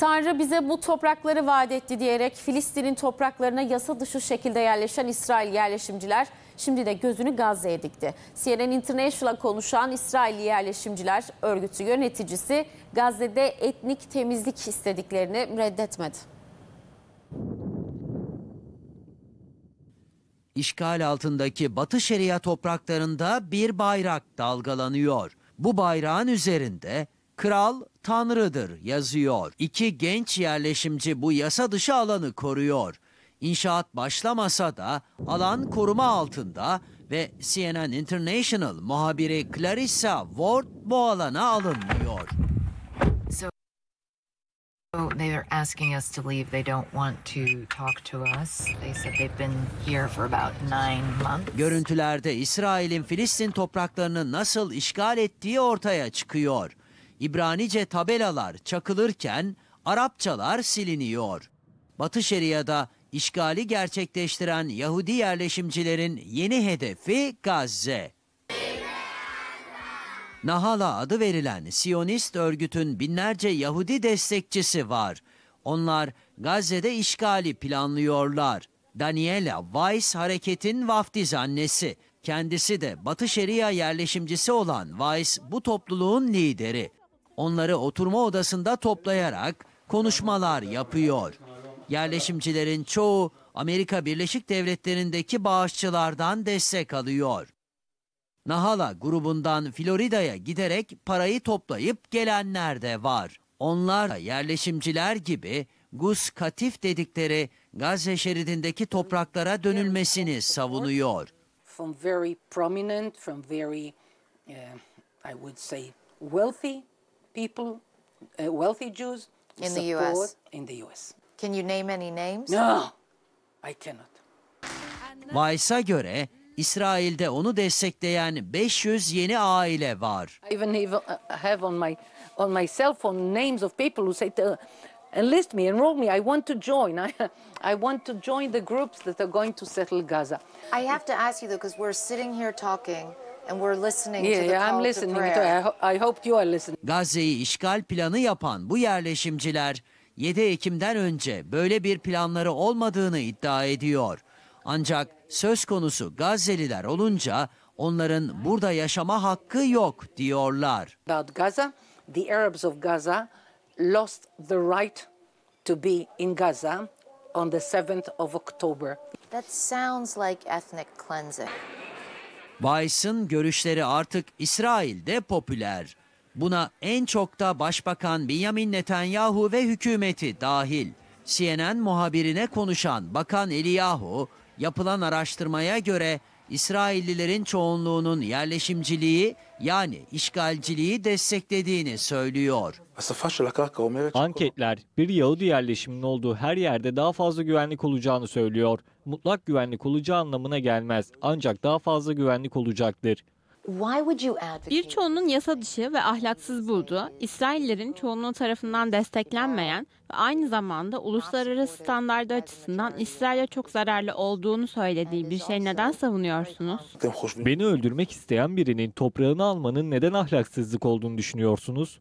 Tanrı bize bu toprakları vaat etti diyerek Filistin'in topraklarına yasa dışı şekilde yerleşen İsrail yerleşimciler şimdi de gözünü Gazze'ye dikti. CNN International'a konuşan İsrail yerleşimciler örgütü yöneticisi Gazze'de etnik temizlik istediklerini reddetmedi. İşgal altındaki Batı Şeria topraklarında bir bayrak dalgalanıyor. Bu bayrağın üzerinde Kral tanrıdır yazıyor. İki genç yerleşimci bu yasa dışı alanı koruyor. İnşaat başlamasa da alan koruma altında ve CNN International muhabiri Clarissa Ward bu alana alınmıyor. So they're asking us to leave. They don't want to talk to us. They said they've been here for about nine months. Görüntülerde İsrail'in Filistin topraklarını nasıl işgal ettiği ortaya çıkıyor. İbranice tabelalar çakılırken Arapçalar siliniyor. Batı Şeria'da işgali gerçekleştiren Yahudi yerleşimcilerin yeni hedefi Gazze. Nahala adı verilen Siyonist örgütün binlerce Yahudi destekçisi var. Onlar Gazze'de işgali planlıyorlar. Daniela Weiss hareketin vaftiz annesi. Kendisi de Batı Şeria yerleşimcisi olan Weiss bu topluluğun lideri onları oturma odasında toplayarak konuşmalar yapıyor. Yerleşimcilerin çoğu Amerika Birleşik Devletleri'ndeki bağışçılardan destek alıyor. Nahala grubundan Florida'ya giderek parayı toplayıp gelenler de var. Onlar da yerleşimciler gibi Gus Katif dedikleri Gazze şeridindeki topraklara dönülmesini savunuyor. From very prominent, from very, uh, I would say wealthy people, uh, wealthy Jews, in the U.S. In the U.S. Can you name any names? No, I cannot. Weiss'a göre İsrail'de onu destekleyen 500 yeni aile var. I even uh, have on my on my cell phone names of people who say to uh, enlist me, enroll me. I want to join. I, I want to join the groups that are going to settle Gaza. I have to ask you though, because we're sitting here talking. and we're listening yeah, to the call I'm listening to prayer. To, I hope you are listening. Gazze'yi işgal planı yapan bu yerleşimciler 7 Ekim'den önce böyle bir planları olmadığını iddia ediyor. Ancak söz konusu Gazze'liler olunca onların burada yaşama hakkı yok diyorlar. About Gaza, the Arabs of Gaza lost the right to be in Gaza on the 7th of October. That sounds like ethnic cleansing. Weiss'ın görüşleri artık İsrail'de popüler. Buna en çok da Başbakan Benjamin Netanyahu ve hükümeti dahil. CNN muhabirine konuşan Bakan Eliyahu, yapılan araştırmaya göre İsraillilerin çoğunluğunun yerleşimciliği yani işgalciliği desteklediğini söylüyor. Anketler bir Yahudi yerleşiminin olduğu her yerde daha fazla güvenlik olacağını söylüyor. Mutlak güvenlik olacağı anlamına gelmez ancak daha fazla güvenlik olacaktır. Birçoğunun yasa dışı ve ahlaksız bulduğu, İsraillerin çoğunluğu tarafından desteklenmeyen ve aynı zamanda uluslararası standardı açısından İsrail'e çok zararlı olduğunu söylediği bir şey neden savunuyorsunuz? Beni öldürmek isteyen birinin toprağını almanın neden ahlaksızlık olduğunu düşünüyorsunuz?